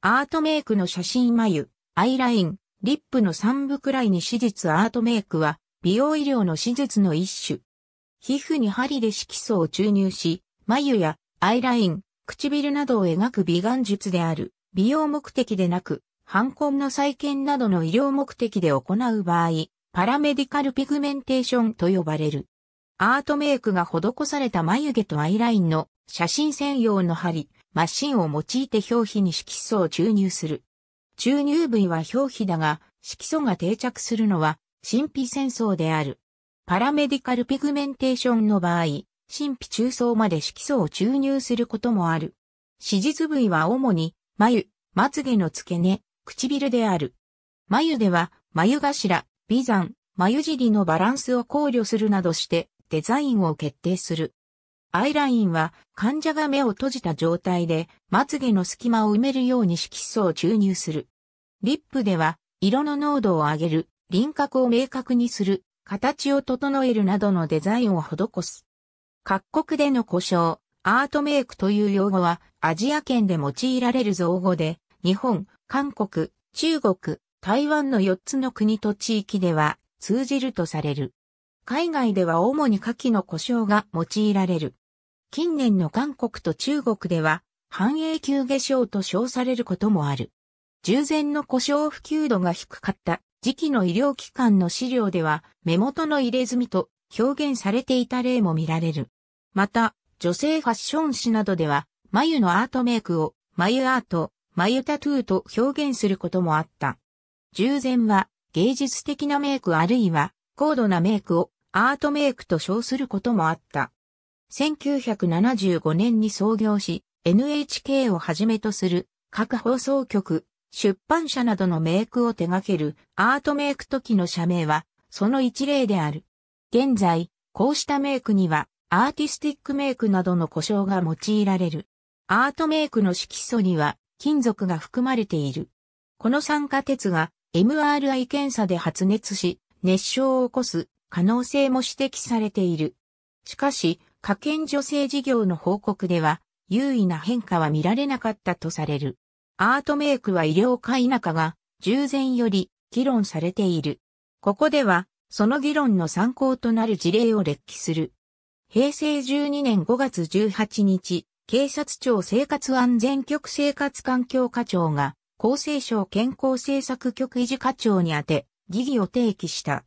アートメイクの写真眉、アイライン、リップの3部くらいに手術アートメイクは、美容医療の手術の一種。皮膚に針で色素を注入し、眉やアイライン、唇などを描く美顔術である、美容目的でなく、反抗の再建などの医療目的で行う場合、パラメディカルピグメンテーションと呼ばれる。アートメイクが施された眉毛とアイラインの写真専用の針、マシンを用いて表皮に色素を注入する。注入部位は表皮だが、色素が定着するのは、神秘戦争である。パラメディカルピグメンテーションの場合、神秘中層まで色素を注入することもある。手術部位は主に、眉、まつげの付け根、唇である。眉では、眉頭、眉山、眉尻のバランスを考慮するなどして、デザインを決定する。アイラインは患者が目を閉じた状態でまつげの隙間を埋めるように色素を注入する。リップでは色の濃度を上げる、輪郭を明確にする、形を整えるなどのデザインを施す。各国での故障、アートメイクという用語はアジア圏で用いられる造語で、日本、韓国、中国、台湾の4つの国と地域では通じるとされる。海外では主に牡蠣の故障が用いられる。近年の韓国と中国では、繁栄級化粧と称されることもある。従前の故障普及度が低かった時期の医療機関の資料では目元の入れ墨と表現されていた例も見られる。また、女性ファッション誌などでは眉のアートメイクを眉アート、眉タトゥーと表現することもあった。従前は芸術的なメイクあるいは高度なメイクをアートメイクと称することもあった。1975年に創業し、NHK をはじめとする各放送局、出版社などのメイクを手掛けるアートメイク時の社名は、その一例である。現在、こうしたメイクには、アーティスティックメイクなどの故障が用いられる。アートメイクの色素には、金属が含まれている。この酸化鉄が MRI 検査で発熱し、熱傷を起こす可能性も指摘されている。しかし、科研助成事業の報告では、優位な変化は見られなかったとされる。アートメイクは医療か否かが、従前より議論されている。ここでは、その議論の参考となる事例を列記する。平成12年5月18日、警察庁生活安全局生活環境課長が、厚生省健康政策局維持課長に宛て、疑義を提起した。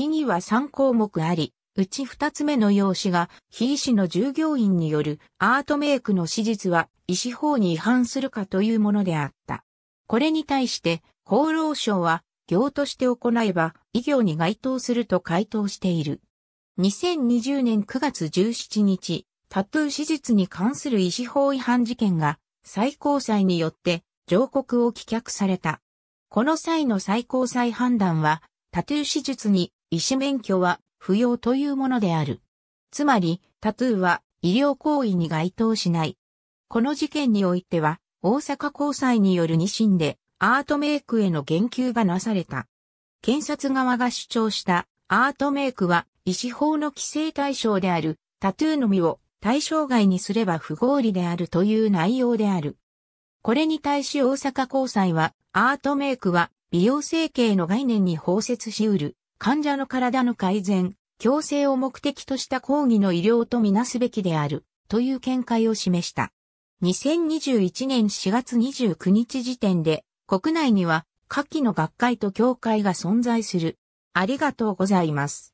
義は3項目あり、うち2つ目の用紙が、非医師の従業員によるアートメイクの手術は、医師法に違反するかというものであった。これに対して、厚労省は、行として行えば、医業に該当すると回答している。2020年9月17日、タトゥー手術に関する医師法違反事件が、最高裁によって、上告を棄却された。この際の最高裁判断は、タトゥー手術に医師免許は不要というものである。つまり、タトゥーは医療行為に該当しない。この事件においては、大阪高裁による二審でアートメイクへの言及がなされた。検察側が主張したアートメイクは医師法の規制対象であるタトゥーのみを対象外にすれば不合理であるという内容である。これに対し大阪高裁はアートメイクは美容整形の概念に包摂し得る患者の体の改善、矯正を目的とした抗議の医療とみなすべきである、という見解を示した。2021年4月29日時点で、国内には、下記の学会と協会が存在する。ありがとうございます。